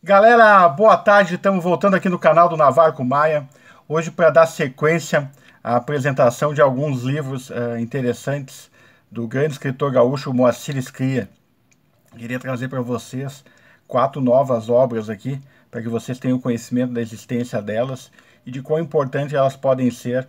Galera, boa tarde. Estamos voltando aqui no canal do Navarro Maia. Hoje para dar sequência à apresentação de alguns livros uh, interessantes do grande escritor gaúcho Moacir Escria. Queria trazer para vocês quatro novas obras aqui para que vocês tenham conhecimento da existência delas e de quão importante elas podem ser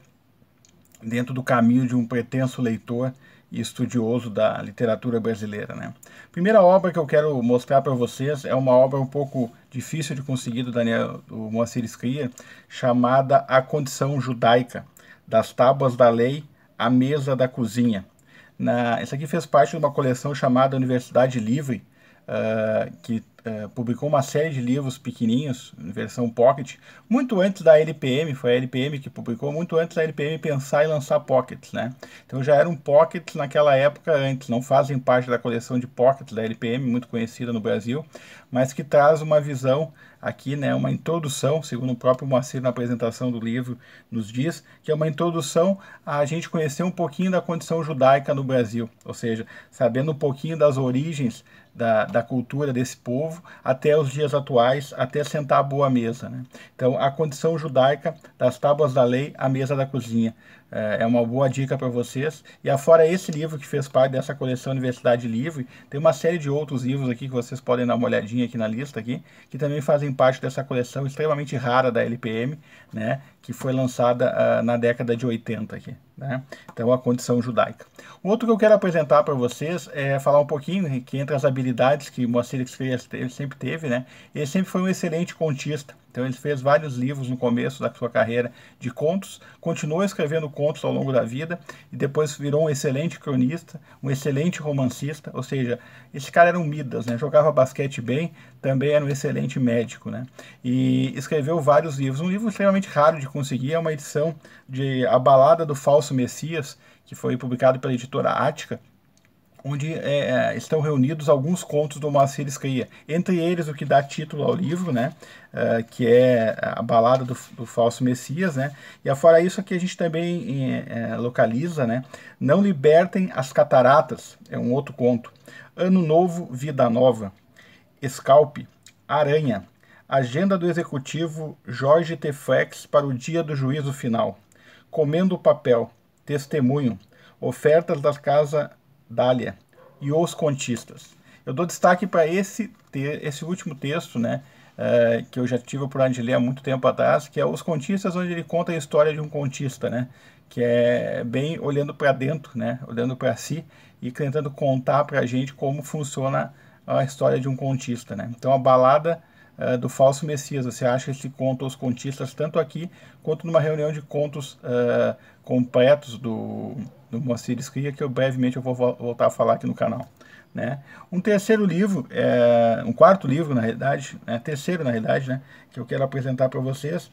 dentro do caminho de um pretenso leitor e estudioso da literatura brasileira. Né? Primeira obra que eu quero mostrar para vocês é uma obra um pouco difícil de conseguir do Daniel do Moacir Scria, chamada A Condição Judaica, das Tábuas da Lei à Mesa da Cozinha. Na, isso aqui fez parte de uma coleção chamada Universidade Livre, uh, que é, publicou uma série de livros pequenininhos, em versão pocket, muito antes da LPM, foi a LPM que publicou, muito antes da LPM pensar em lançar pockets, né? Então já era um pocket naquela época antes, não fazem parte da coleção de pockets da LPM, muito conhecida no Brasil, mas que traz uma visão aqui, né, uma introdução, segundo o próprio Moacir na apresentação do livro nos diz, que é uma introdução a gente conhecer um pouquinho da condição judaica no Brasil, ou seja, sabendo um pouquinho das origens da, da cultura desse povo, até os dias atuais, até sentar à boa mesa. Né? Então, a condição judaica das tábuas da lei à mesa da cozinha. É, é uma boa dica para vocês. E afora esse livro que fez parte dessa coleção Universidade Livre, tem uma série de outros livros aqui que vocês podem dar uma olhadinha aqui na lista aqui, que também fazem parte dessa coleção extremamente rara da LPM, né, que foi lançada uh, na década de 80 aqui, né? Então a condição judaica. O outro que eu quero apresentar para vocês é falar um pouquinho que entre as habilidades que Moacir Scria sempre teve, né? Ele sempre foi um excelente contista então ele fez vários livros no começo da sua carreira de contos, continuou escrevendo contos ao longo da vida e depois virou um excelente cronista, um excelente romancista, ou seja, esse cara era um Midas, né? Jogava basquete bem, também era um excelente médico, né? E escreveu vários livros, um livro extremamente raro de conseguir, é uma edição de A Balada do Falso Messias, que foi publicado pela editora Ática, onde é, é, estão reunidos alguns contos do Moacir Scria, entre eles o que dá título ao livro, né, uh, que é a balada do, do, falso Messias, né, e afora isso aqui a gente também é, é, localiza, né, não libertem as cataratas, é um outro conto, ano novo, vida nova, escalpe, aranha, agenda do executivo Jorge Tefex para o dia do juízo final, comendo o papel, testemunho, ofertas da casa Dália e os contistas. Eu dou destaque para esse, esse último texto, né, uh, que eu já tive por oportunidade de ler há muito tempo atrás, que é Os Contistas, onde ele conta a história de um contista, né, que é bem olhando para dentro, né, olhando para si e tentando contar para a gente como funciona a história de um contista. Né. Então, a balada uh, do falso Messias. Você acha esse conto aos contistas, tanto aqui quanto numa reunião de contos uh, completos do, do Moacir Escria, que eu brevemente eu vou voltar a falar aqui no canal. Né? Um terceiro livro, é, um quarto livro na realidade, né? terceiro na realidade, né? que eu quero apresentar para vocês,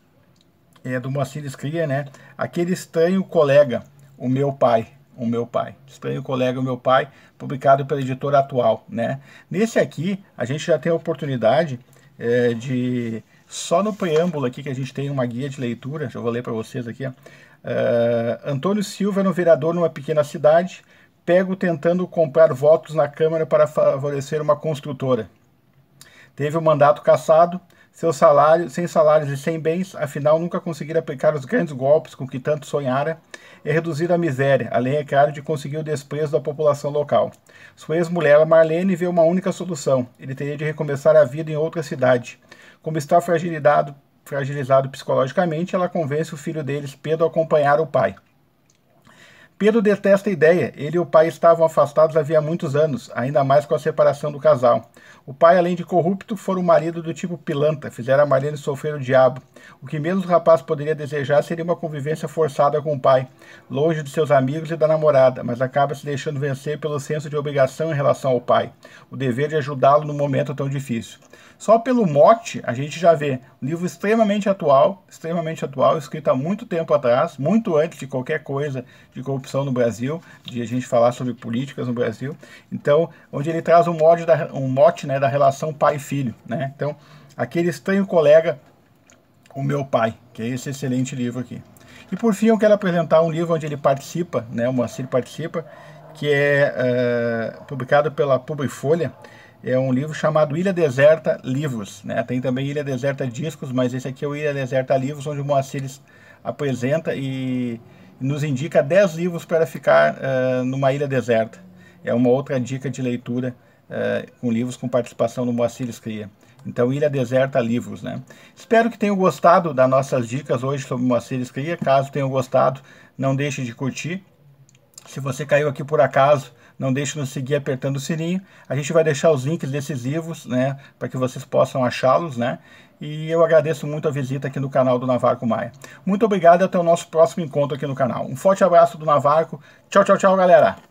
é do Moacir Escria, né? Aquele Estranho Colega, O Meu Pai, o meu pai. Estranho colega, o meu pai, publicado pela editora atual, né? Nesse aqui, a gente já tem a oportunidade é, de só no preâmbulo aqui que a gente tem uma guia de leitura, já vou ler para vocês aqui. Ó. Uh, Antônio Silva é no vereador numa pequena cidade, pego tentando comprar votos na Câmara para favorecer uma construtora. Teve o mandato cassado, seu salário, sem salários e sem bens, afinal nunca conseguir aplicar os grandes golpes com que tanto sonhara, é reduzir a miséria, além, é claro, de conseguir o desprezo da população local. Sua ex-mulher, Marlene, vê uma única solução. Ele teria de recomeçar a vida em outra cidade. Como está fragilizado, fragilizado psicologicamente, ela convence o filho deles, Pedro, a acompanhar o pai. Pedro detesta a ideia. Ele e o pai estavam afastados havia muitos anos, ainda mais com a separação do casal. O pai, além de corrupto, fora um marido do tipo pilanta, fizera a Marlene sofrer o diabo. O que menos o rapaz poderia desejar seria uma convivência forçada com o pai, longe de seus amigos e da namorada, mas acaba se deixando vencer pelo senso de obrigação em relação ao pai, o dever de ajudá-lo num momento tão difícil. Só pelo mote a gente já vê um livro extremamente atual, extremamente atual, escrito há muito tempo atrás, muito antes de qualquer coisa de corrupção no Brasil, de a gente falar sobre políticas no Brasil. Então, onde ele traz um mote da, um mote, né, da relação pai-filho. Né? Então, aquele estranho colega, o meu pai, que é esse excelente livro aqui. E por fim, eu quero apresentar um livro onde ele participa, né, o Moacir participa, que é uh, publicado pela Publifolha, Folha é um livro chamado Ilha Deserta Livros. Né? Tem também Ilha Deserta Discos, mas esse aqui é o Ilha Deserta Livros, onde o Moacir apresenta e nos indica 10 livros para ficar uh, numa ilha deserta. É uma outra dica de leitura uh, com livros com participação do Moacir Cria. Então, Ilha Deserta Livros. Né? Espero que tenham gostado das nossas dicas hoje sobre Moacir Cria. Caso tenham gostado, não deixe de curtir. Se você caiu aqui por acaso, não deixe de nos seguir apertando o sininho. A gente vai deixar os links desses livros, né, para que vocês possam achá-los, né? E eu agradeço muito a visita aqui no canal do Navarco Maia. Muito obrigado e até o nosso próximo encontro aqui no canal. Um forte abraço do Navarco. Tchau, tchau, tchau, galera.